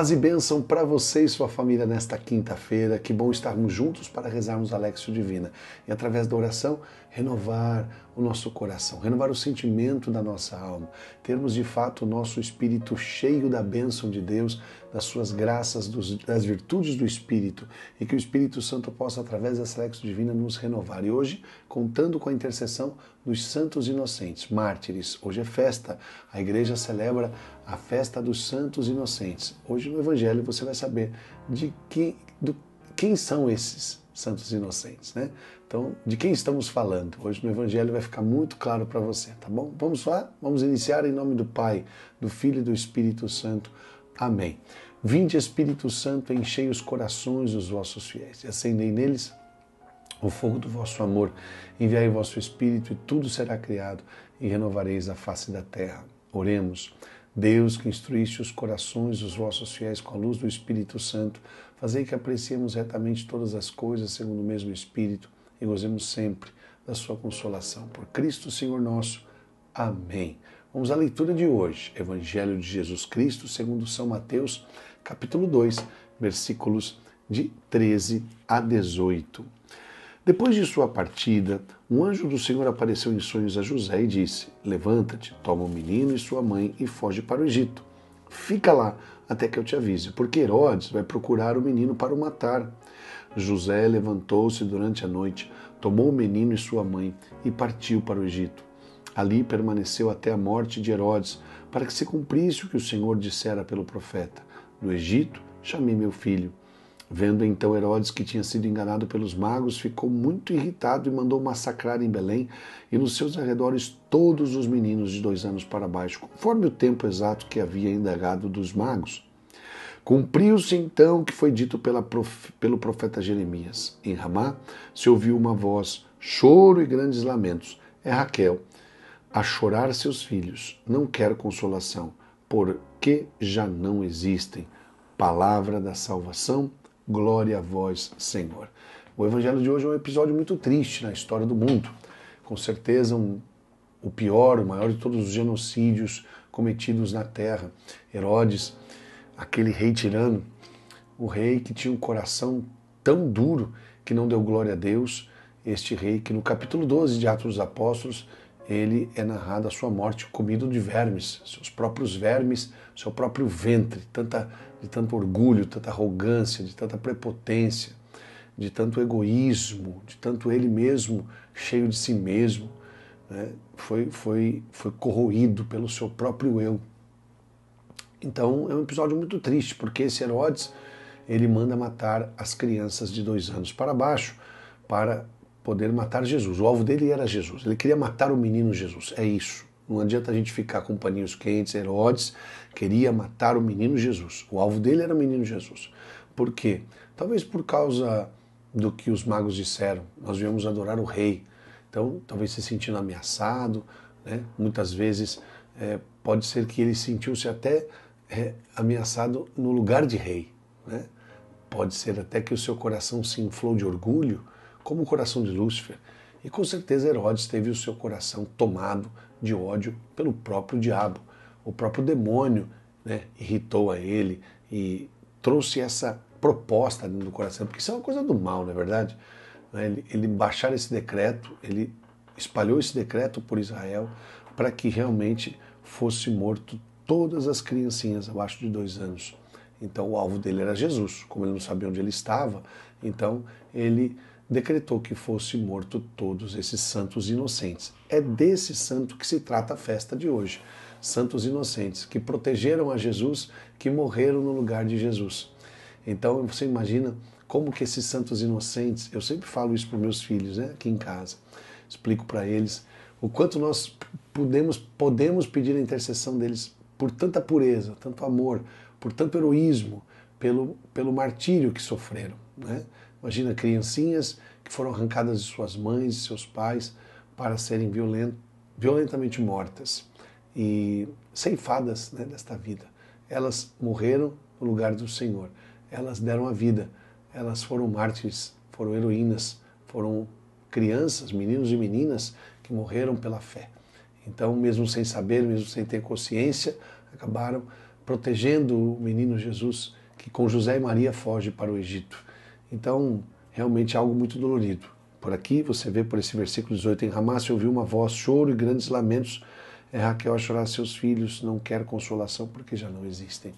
Paz e bênção para você e sua família nesta quinta-feira. Que bom estarmos juntos para rezarmos a Lexio Divina e, através da oração, renovar o nosso coração, renovar o sentimento da nossa alma, termos de fato o nosso espírito cheio da bênção de Deus, das suas graças, dos, das virtudes do Espírito e que o Espírito Santo possa, através dessa Lex Divina, nos renovar. E hoje, contando com a intercessão dos santos inocentes, mártires. Hoje é festa, a igreja celebra a festa dos santos inocentes. Hoje no Evangelho você vai saber de que, do, quem são esses santos inocentes, né? Então, de quem estamos falando? Hoje no Evangelho vai ficar muito claro para você, tá bom? Vamos lá? Vamos iniciar em nome do Pai, do Filho e do Espírito Santo. Amém. Vinde, Espírito Santo, enchei os corações dos vossos fiéis e acendei neles o fogo do vosso amor. Enviai o vosso Espírito e tudo será criado e renovareis a face da terra. Oremos. Deus, que instruísse os corações dos vossos fiéis com a luz do Espírito Santo, fazei que apreciemos retamente todas as coisas segundo o mesmo Espírito e gozemos sempre da sua consolação. Por Cristo, Senhor nosso. Amém. Vamos à leitura de hoje, Evangelho de Jesus Cristo, segundo São Mateus, capítulo 2, versículos de 13 a 18. Depois de sua partida, um anjo do Senhor apareceu em sonhos a José e disse: Levanta-te, toma o menino e sua mãe e foge para o Egito. Fica lá até que eu te avise, porque Herodes vai procurar o menino para o matar. José levantou-se durante a noite, tomou o menino e sua mãe e partiu para o Egito. Ali permaneceu até a morte de Herodes, para que se cumprisse o que o Senhor dissera pelo profeta no Egito, chamei meu filho. Vendo então Herodes que tinha sido enganado pelos magos, ficou muito irritado e mandou massacrar em Belém e nos seus arredores todos os meninos de dois anos para baixo, conforme o tempo exato que havia indagado dos magos. Cumpriu-se então o que foi dito prof... pelo profeta Jeremias. Em Ramá se ouviu uma voz, choro e grandes lamentos. É Raquel, a chorar seus filhos. Não quer consolação, porque já não existem palavra da salvação. Glória a vós, Senhor. O evangelho de hoje é um episódio muito triste na história do mundo. Com certeza, um, o pior, o maior de todos os genocídios cometidos na terra. Herodes, aquele rei tirano, o rei que tinha um coração tão duro que não deu glória a Deus, este rei que no capítulo 12 de Atos dos Apóstolos, ele é narrado a sua morte comido de vermes, seus próprios vermes, seu próprio ventre, tanta de tanto orgulho, de tanta arrogância, de tanta prepotência, de tanto egoísmo, de tanto ele mesmo cheio de si mesmo, né? foi, foi, foi corroído pelo seu próprio eu. Então é um episódio muito triste, porque esse Herodes ele manda matar as crianças de dois anos para baixo para poder matar Jesus. O alvo dele era Jesus. Ele queria matar o menino Jesus. É isso. Não adianta a gente ficar com paninhos quentes. Herodes queria matar o menino Jesus. O alvo dele era o menino Jesus. Por quê? Talvez por causa do que os magos disseram. Nós viemos adorar o rei. Então, talvez se sentindo ameaçado, né? muitas vezes é, pode ser que ele sentiu-se até é, ameaçado no lugar de rei. Né? Pode ser até que o seu coração se inflou de orgulho, como o coração de Lúcifer. E com certeza Herodes teve o seu coração tomado de ódio pelo próprio diabo. O próprio demônio né, irritou a ele e trouxe essa proposta no coração, porque isso é uma coisa do mal, não é verdade? Né, ele, ele baixar esse decreto, ele espalhou esse decreto por Israel para que realmente fosse morto todas as criancinhas abaixo de dois anos. Então o alvo dele era Jesus, como ele não sabia onde ele estava, então ele decretou que fosse morto todos esses santos inocentes. É desse santo que se trata a festa de hoje. Santos inocentes que protegeram a Jesus, que morreram no lugar de Jesus. Então você imagina como que esses santos inocentes, eu sempre falo isso para meus filhos, né, aqui em casa. Explico para eles o quanto nós podemos podemos pedir a intercessão deles por tanta pureza, tanto amor, por tanto heroísmo, pelo pelo martírio que sofreram, né? Imagina criancinhas que foram arrancadas de suas mães, e seus pais, para serem violent, violentamente mortas e ceifadas né, desta vida. Elas morreram no lugar do Senhor. Elas deram a vida. Elas foram mártires, foram heroínas, foram crianças, meninos e meninas que morreram pela fé. Então, mesmo sem saber, mesmo sem ter consciência, acabaram protegendo o menino Jesus, que com José e Maria foge para o Egito. Então, realmente é algo muito dolorido. Por aqui, você vê por esse versículo 18, em Ramá se ouviu uma voz, choro e grandes lamentos, é Raquel a chorar seus filhos, não quer consolação porque já não existem.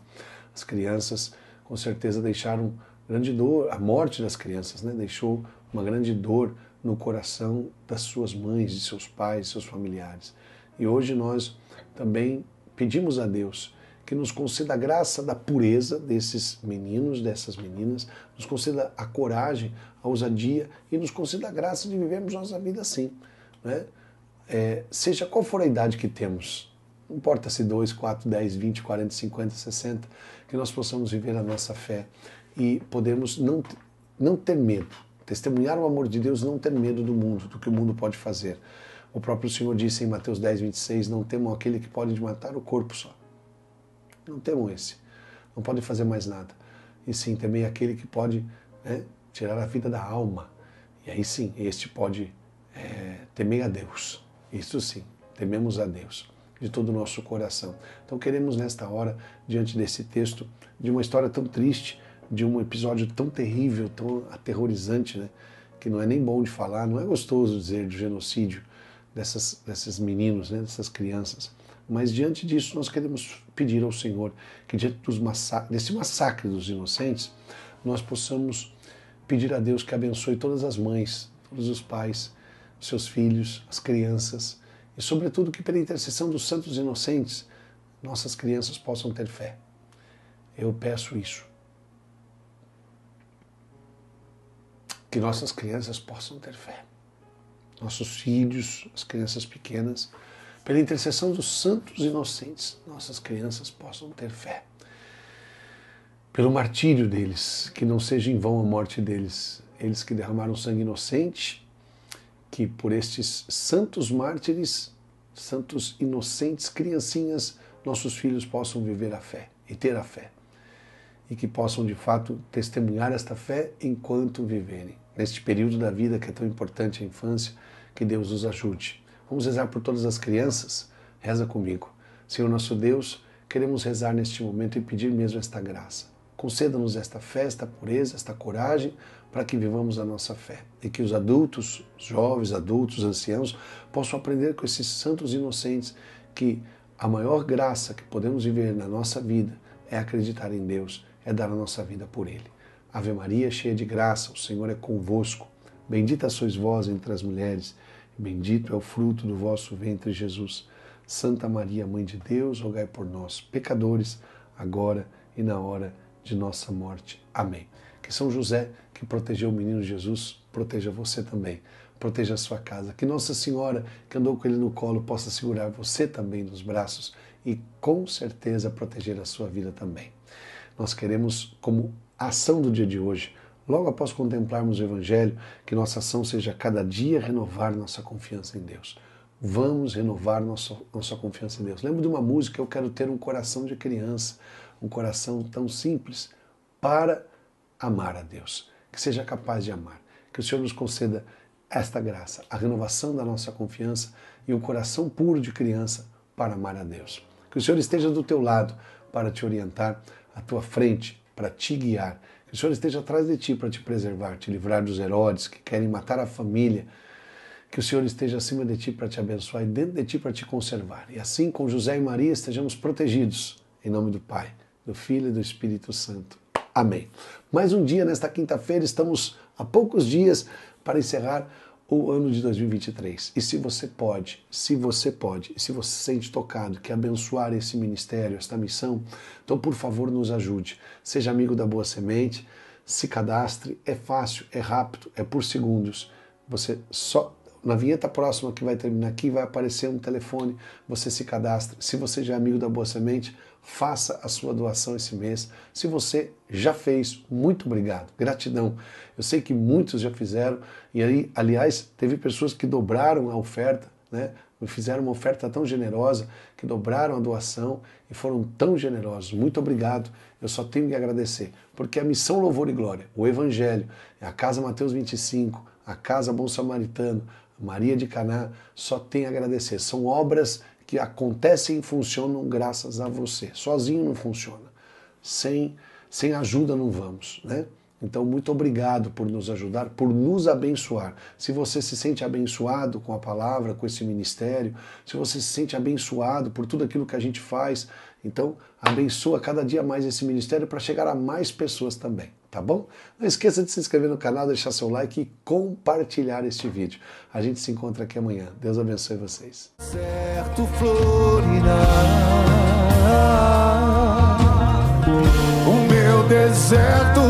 As crianças com certeza deixaram grande dor, a morte das crianças, né? deixou uma grande dor no coração das suas mães, de seus pais, seus familiares. E hoje nós também pedimos a Deus que nos conceda a graça da pureza desses meninos, dessas meninas, nos conceda a coragem, a ousadia e nos conceda a graça de vivermos nossa vida assim. Né? É, seja qual for a idade que temos, não importa se 2, 4, 10, 20, 40, 50, 60, que nós possamos viver a nossa fé e podemos não, não ter medo, testemunhar o amor de Deus, não ter medo do mundo, do que o mundo pode fazer. O próprio Senhor disse em Mateus 10, 26, não temam aquele que pode matar o corpo só, não temam esse. Não podem fazer mais nada. E sim, também aquele que pode né, tirar a vida da alma. E aí sim, este pode é, temer a Deus. Isso sim, tememos a Deus de todo o nosso coração. Então queremos nesta hora, diante desse texto, de uma história tão triste, de um episódio tão terrível, tão aterrorizante, né? que não é nem bom de falar, não é gostoso dizer de genocídio dessas, desses meninos, né? dessas crianças. Mas diante disso, nós queremos pedir ao Senhor que diante desse massacre dos inocentes, nós possamos pedir a Deus que abençoe todas as mães, todos os pais, seus filhos, as crianças e, sobretudo, que pela intercessão dos santos inocentes, nossas crianças possam ter fé. Eu peço isso. Que nossas crianças possam ter fé. Nossos filhos, as crianças pequenas, pela intercessão dos santos inocentes, nossas crianças possam ter fé. Pelo martírio deles, que não seja em vão a morte deles, eles que derramaram sangue inocente, que por estes santos mártires, santos inocentes, criancinhas, nossos filhos possam viver a fé e ter a fé. E que possam de fato testemunhar esta fé enquanto viverem. Neste período da vida que é tão importante a infância, que Deus os ajude Vamos rezar por todas as crianças? Reza comigo. Senhor nosso Deus, queremos rezar neste momento e pedir mesmo esta graça. Conceda-nos esta fé, esta pureza, esta coragem para que vivamos a nossa fé e que os adultos, jovens, adultos, anciãos possam aprender com esses santos inocentes que a maior graça que podemos viver na nossa vida é acreditar em Deus, é dar a nossa vida por Ele. Ave Maria, cheia de graça, o Senhor é convosco. Bendita sois vós entre as mulheres Bendito é o fruto do vosso ventre, Jesus. Santa Maria, Mãe de Deus, rogai por nós, pecadores, agora e na hora de nossa morte. Amém. Que São José, que protegeu o menino Jesus, proteja você também. Proteja a sua casa. Que Nossa Senhora, que andou com ele no colo, possa segurar você também nos braços e com certeza proteger a sua vida também. Nós queremos, como ação do dia de hoje, Logo após contemplarmos o Evangelho, que nossa ação seja cada dia renovar nossa confiança em Deus. Vamos renovar nossa, nossa confiança em Deus. Lembro de uma música, eu quero ter um coração de criança, um coração tão simples para amar a Deus, que seja capaz de amar. Que o Senhor nos conceda esta graça, a renovação da nossa confiança e um coração puro de criança para amar a Deus. Que o Senhor esteja do teu lado para te orientar, à tua frente, para te guiar que o Senhor esteja atrás de ti para te preservar, te livrar dos Herodes que querem matar a família. Que o Senhor esteja acima de ti para te abençoar e dentro de ti para te conservar. E assim, com José e Maria, estejamos protegidos. Em nome do Pai, do Filho e do Espírito Santo. Amém. Mais um dia, nesta quinta-feira, estamos a poucos dias para encerrar o ano de 2023. E se você pode, se você pode, se você se sente tocado, quer abençoar esse ministério, esta missão, então por favor nos ajude. Seja amigo da Boa Semente, se cadastre, é fácil, é rápido, é por segundos. Você só na vinheta próxima que vai terminar aqui vai aparecer um telefone, você se cadastra. Se você já é amigo da Boa Semente, faça a sua doação esse mês. Se você já fez, muito obrigado, gratidão. Eu sei que muitos já fizeram e aí, aliás, teve pessoas que dobraram a oferta, né? Fizeram uma oferta tão generosa que dobraram a doação e foram tão generosos. Muito obrigado. Eu só tenho que agradecer, porque a missão Louvor e Glória, o Evangelho, a Casa Mateus 25, a Casa Bom Samaritano, Maria de Caná só tem a agradecer. São obras que acontecem e funcionam graças a você. Sozinho não funciona. Sem sem ajuda não vamos, né? Então, muito obrigado por nos ajudar, por nos abençoar. Se você se sente abençoado com a palavra, com esse ministério, se você se sente abençoado por tudo aquilo que a gente faz, então abençoa cada dia mais esse ministério para chegar a mais pessoas também tá bom? Não esqueça de se inscrever no canal, deixar seu like e compartilhar este vídeo. A gente se encontra aqui amanhã. Deus abençoe vocês. Certo Florida, o meu deserto